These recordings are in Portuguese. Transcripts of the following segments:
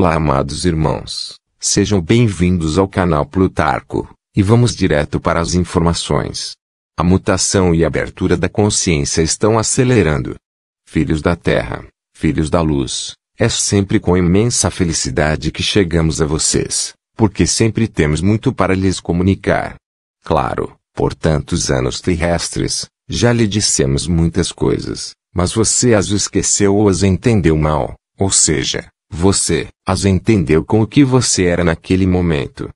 Olá, amados irmãos. Sejam bem-vindos ao canal Plutarco, e vamos direto para as informações. A mutação e abertura da consciência estão acelerando. Filhos da Terra, filhos da luz, é sempre com imensa felicidade que chegamos a vocês, porque sempre temos muito para lhes comunicar. Claro, por tantos anos terrestres, já lhe dissemos muitas coisas, mas você as esqueceu ou as entendeu mal, ou seja, você as entendeu com o que você era naquele momento.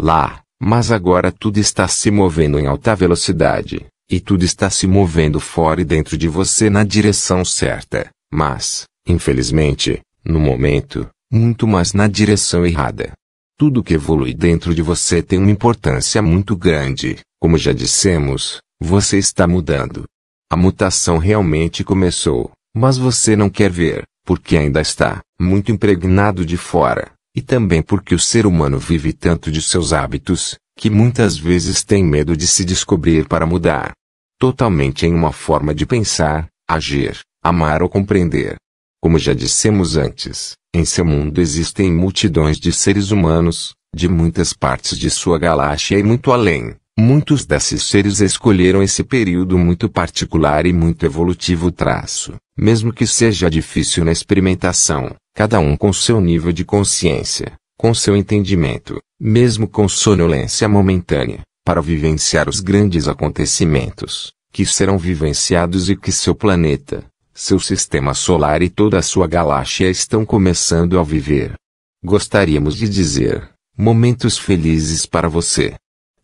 Lá, mas agora tudo está se movendo em alta velocidade, e tudo está se movendo fora e dentro de você na direção certa, mas, infelizmente, no momento, muito mais na direção errada. Tudo que evolui dentro de você tem uma importância muito grande, como já dissemos, você está mudando. A mutação realmente começou, mas você não quer ver porque ainda está muito impregnado de fora, e também porque o ser humano vive tanto de seus hábitos, que muitas vezes tem medo de se descobrir para mudar totalmente em uma forma de pensar, agir, amar ou compreender. Como já dissemos antes, em seu mundo existem multidões de seres humanos, de muitas partes de sua galáxia e muito além, muitos desses seres escolheram esse período muito particular e muito evolutivo traço, mesmo que seja difícil na experimentação, cada um com seu nível de consciência, com seu entendimento, mesmo com sonolência momentânea, para vivenciar os grandes acontecimentos que serão vivenciados e que seu planeta, seu sistema solar e toda a sua galáxia estão começando a viver. Gostaríamos de dizer: momentos felizes para você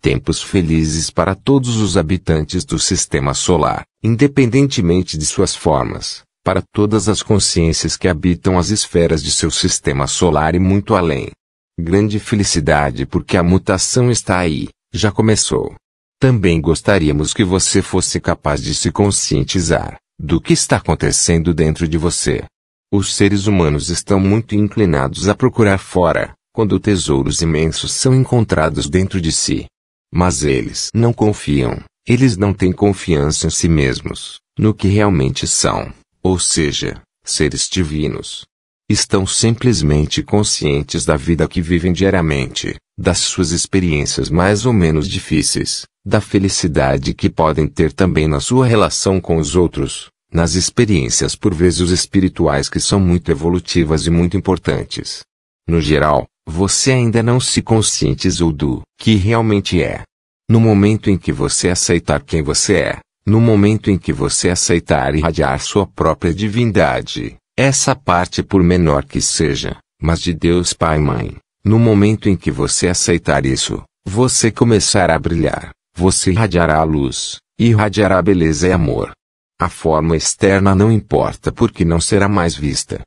tempos felizes para todos os habitantes do sistema solar, independentemente de suas formas, para todas as consciências que habitam as esferas de seu sistema solar e muito além. Grande felicidade porque a mutação está aí, já começou. Também gostaríamos que você fosse capaz de se conscientizar do que está acontecendo dentro de você. Os seres humanos estão muito inclinados a procurar fora, quando tesouros imensos são encontrados dentro de si. Mas eles não confiam, eles não têm confiança em si mesmos, no que realmente são, ou seja, seres divinos. Estão simplesmente conscientes da vida que vivem diariamente, das suas experiências mais ou menos difíceis, da felicidade que podem ter também na sua relação com os outros, nas experiências por vezes espirituais que são muito evolutivas e muito importantes. No geral, você ainda não se conscientizou do que realmente é. No momento em que você aceitar quem você é, no momento em que você aceitar irradiar sua própria divindade, essa parte por menor que seja, mas de Deus Pai e Mãe, no momento em que você aceitar isso, você começará a brilhar, você irradiará a luz, irradiará beleza e amor. A forma externa não importa porque não será mais vista.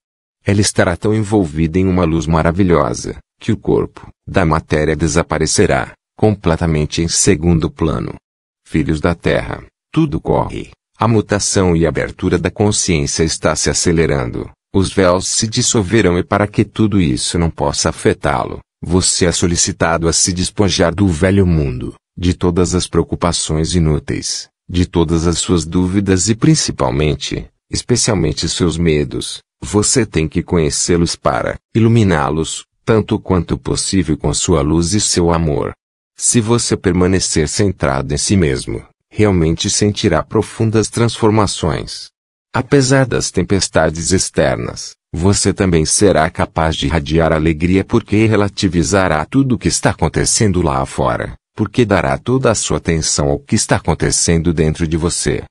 Ela estará tão envolvida em uma luz maravilhosa, que o corpo da matéria desaparecerá completamente em segundo plano. Filhos da Terra, tudo corre. A mutação e abertura da consciência está se acelerando. Os véus se dissolverão e para que tudo isso não possa afetá-lo, você é solicitado a se despojar do velho mundo, de todas as preocupações inúteis, de todas as suas dúvidas e principalmente, especialmente seus medos. Você tem que conhecê-los para iluminá-los, tanto quanto possível com sua luz e seu amor. Se você permanecer centrado em si mesmo, realmente sentirá profundas transformações. Apesar das tempestades externas, você também será capaz de irradiar alegria porque relativizará tudo o que está acontecendo lá fora, porque dará toda a sua atenção ao que está acontecendo dentro de você.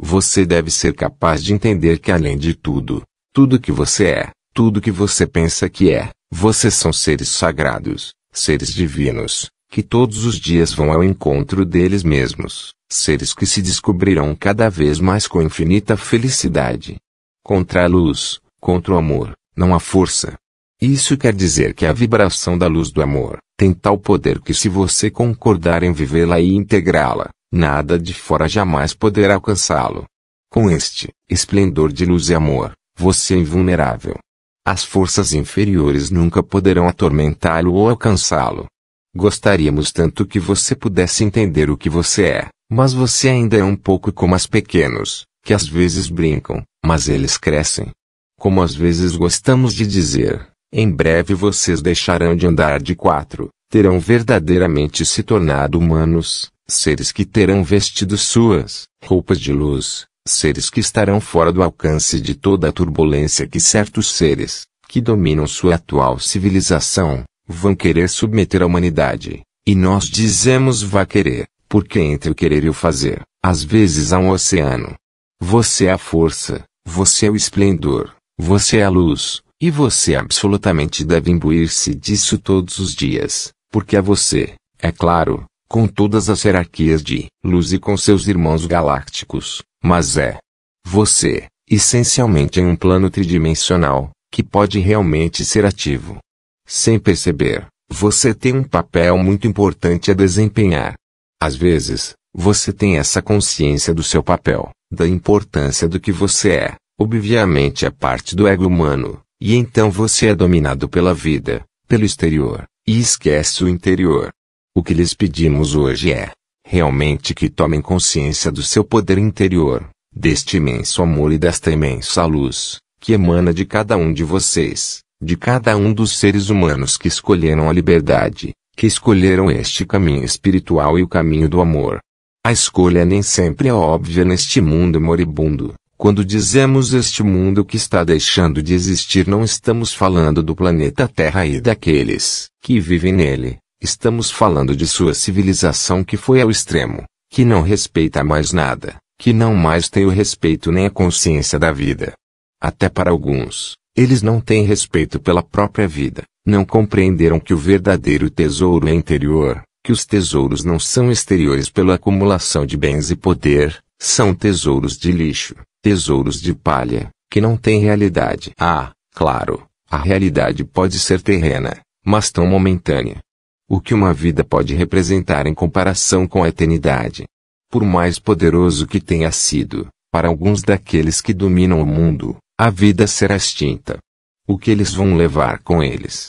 Você deve ser capaz de entender que além de tudo, tudo que você é, tudo que você pensa que é, vocês são seres sagrados, seres divinos, que todos os dias vão ao encontro deles mesmos, seres que se descobrirão cada vez mais com infinita felicidade. Contra a luz, contra o amor, não há força. Isso quer dizer que a vibração da luz do amor tem tal poder que, se você concordar em vivê-la e integrá-la, nada de fora jamais poderá alcançá-lo. Com este esplendor de luz e amor, você é invulnerável, as forças inferiores nunca poderão atormentá-lo ou alcançá-lo. Gostaríamos tanto que você pudesse entender o que você é, mas você ainda é um pouco como as pequenos, que às vezes brincam, mas eles crescem. Como às vezes gostamos de dizer, em breve vocês deixarão de andar de quatro, terão verdadeiramente se tornado humanos, seres que terão vestido suas roupas de luz, seres que estarão fora do alcance de toda a turbulência que certos seres, que dominam sua atual civilização, vão querer submeter à humanidade. E nós dizemos vá querer, porque entre o querer e o fazer, às vezes há um oceano. Você é a força, você é o esplendor, você é a luz, e você absolutamente deve imbuir-se disso todos os dias, porque é você, é claro, com todas as hierarquias de luz e com seus irmãos galácticos, mas é você, essencialmente em um plano tridimensional, que pode realmente ser ativo. Sem perceber, você tem um papel muito importante a desempenhar. Às vezes, você tem essa consciência do seu papel, da importância do que você é, obviamente é parte do ego humano, e então você é dominado pela vida, pelo exterior, e esquece o interior. O que lhes pedimos hoje é: realmente que tomem consciência do seu poder interior, deste imenso amor e desta imensa luz, que emana de cada um de vocês, de cada um dos seres humanos que escolheram a liberdade, que escolheram este caminho espiritual e o caminho do amor. A escolha nem sempre é óbvia neste mundo moribundo. Quando dizemos este mundo que está deixando de existir, não estamos falando do planeta Terra e daqueles que vivem nele, Estamos falando de sua civilização que foi ao extremo, que não respeita mais nada, que não mais tem o respeito nem a consciência da vida. Até para alguns, eles não têm respeito pela própria vida, não compreenderam que o verdadeiro tesouro é interior, que os tesouros não são exteriores pela acumulação de bens e poder, são tesouros de lixo, tesouros de palha, que não têm realidade. Ah, claro, a realidade pode ser terrena, mas tão momentânea, o que uma vida pode representar em comparação com a eternidade. Por mais poderoso que tenha sido, para alguns daqueles que dominam o mundo, a vida será extinta. O que eles vão levar com eles?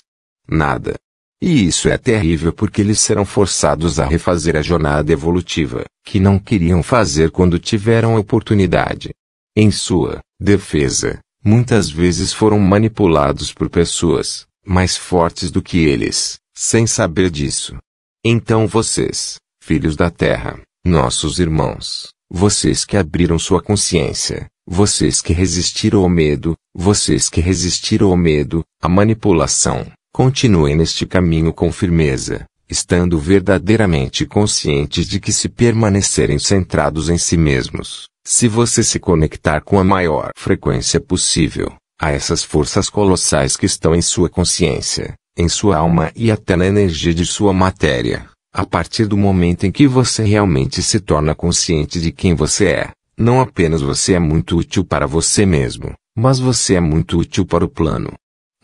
Nada. E isso é terrível porque eles serão forçados a refazer a jornada evolutiva, que não queriam fazer quando tiveram a oportunidade. Em sua defesa, muitas vezes foram manipulados por pessoas mais fortes do que eles, sem saber disso. Então vocês, filhos da terra, nossos irmãos, vocês que abriram sua consciência, vocês que resistiram ao medo, vocês que resistiram ao medo, à manipulação, continuem neste caminho com firmeza, estando verdadeiramente conscientes de que se permanecerem centrados em si mesmos, se você se conectar com a maior frequência possível, a essas forças colossais que estão em sua consciência, em sua alma e até na energia de sua matéria. A partir do momento em que você realmente se torna consciente de quem você é, não apenas você é muito útil para você mesmo, mas você é muito útil para o plano.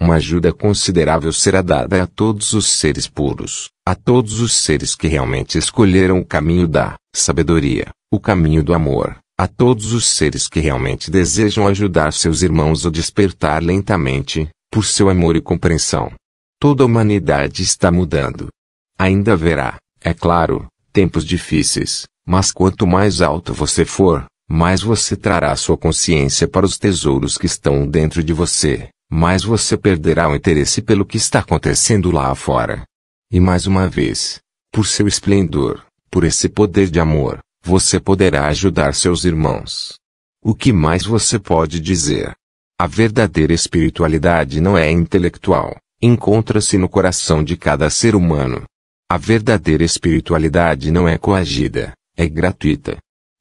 Uma ajuda considerável será dada a todos os seres puros, a todos os seres que realmente escolheram o caminho da sabedoria, o caminho do amor, a todos os seres que realmente desejam ajudar seus irmãos a despertar lentamente, por seu amor e compreensão. Toda a humanidade está mudando. Ainda haverá, é claro, tempos difíceis, mas quanto mais alto você for, mais você trará sua consciência para os tesouros que estão dentro de você, mais você perderá o interesse pelo que está acontecendo lá fora. E mais uma vez, por seu esplendor, por esse poder de amor, você poderá ajudar seus irmãos. O que mais você pode dizer? A verdadeira espiritualidade não é intelectual, encontra-se no coração de cada ser humano. A verdadeira espiritualidade não é coagida, é gratuita.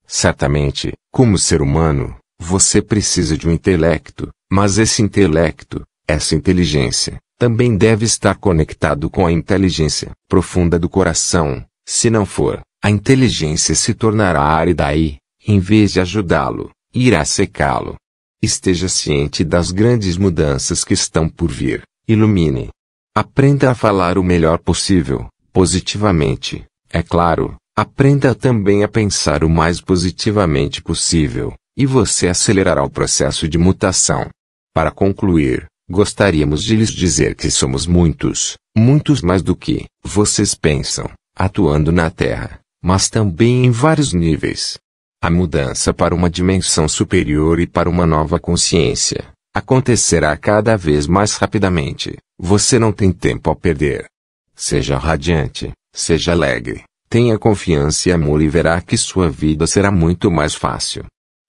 Certamente, como ser humano, você precisa de um intelecto, mas esse intelecto, essa inteligência, também deve estar conectado com a inteligência profunda do coração. Se não for, a inteligência se tornará árida e, em vez de ajudá-lo, irá secá-lo. Esteja ciente das grandes mudanças que estão por vir. Ilumine. Aprenda a falar o melhor possível, positivamente. É claro, aprenda também a pensar o mais positivamente possível, e você acelerará o processo de mutação. Para concluir, gostaríamos de lhes dizer que somos muitos, muitos mais do que vocês pensam, atuando na Terra, mas também em vários níveis. A mudança para uma dimensão superior e para uma nova consciência acontecerá cada vez mais rapidamente. Você não tem tempo a perder. Seja radiante, seja alegre, tenha confiança e amor e verá que sua vida será muito mais fácil.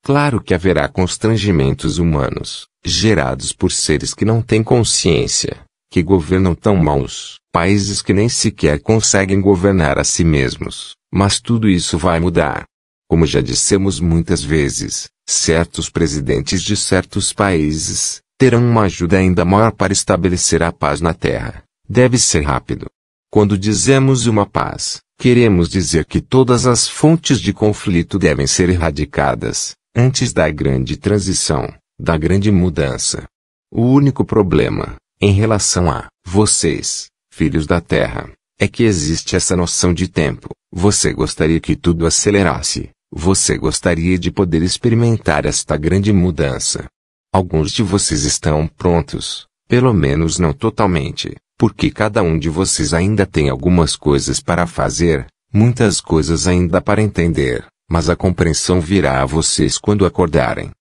Claro que haverá constrangimentos humanos, gerados por seres que não têm consciência, que governam tão maus, países que nem sequer conseguem governar a si mesmos, mas tudo isso vai mudar. Como já dissemos muitas vezes, certos presidentes de certos países terão uma ajuda ainda maior para estabelecer a paz na Terra. Deve ser rápido. Quando dizemos uma paz, queremos dizer que todas as fontes de conflito devem ser erradicadas, antes da grande transição, da grande mudança. O único problema, em relação a vocês, filhos da Terra, é que existe essa noção de tempo. Você gostaria que tudo acelerasse, você gostaria de poder experimentar esta grande mudança. Alguns de vocês estão prontos, pelo menos não totalmente, porque cada um de vocês ainda tem algumas coisas para fazer, muitas coisas ainda para entender, mas a compreensão virá a vocês quando acordarem.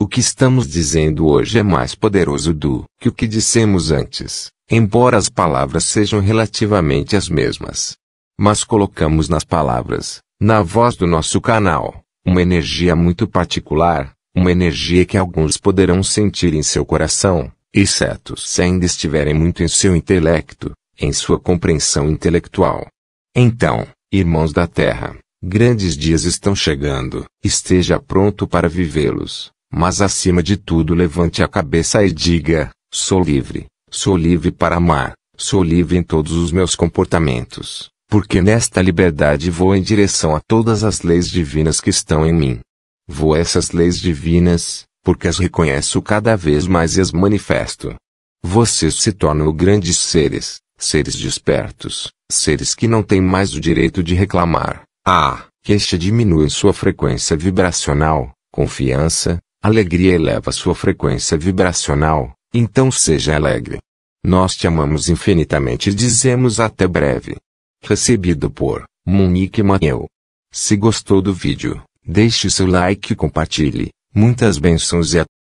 O que estamos dizendo hoje é mais poderoso do que o que dissemos antes, embora as palavras sejam relativamente as mesmas. Mas colocamos nas palavras na voz do nosso canal, uma energia muito particular, uma energia que alguns poderão sentir em seu coração, exceto se ainda estiverem muito em seu intelecto, em sua compreensão intelectual. Então, irmãos da Terra, grandes dias estão chegando, esteja pronto para vivê-los, mas acima de tudo levante a cabeça e diga: sou livre, sou livre para amar, sou livre em todos os meus comportamentos, porque nesta liberdade vou em direção a todas as leis divinas que estão em mim. Vou a essas leis divinas, porque as reconheço cada vez mais e as manifesto. Vocês se tornam grandes seres, seres despertos, seres que não têm mais o direito de reclamar. Ah, que queixa diminui sua frequência vibracional, confiança, alegria eleva sua frequência vibracional, então seja alegre. Nós te amamos infinitamente e dizemos até breve. Recebido por Monique Manel. Se gostou do vídeo, deixe seu like e compartilhe. Muitas bênçãos e até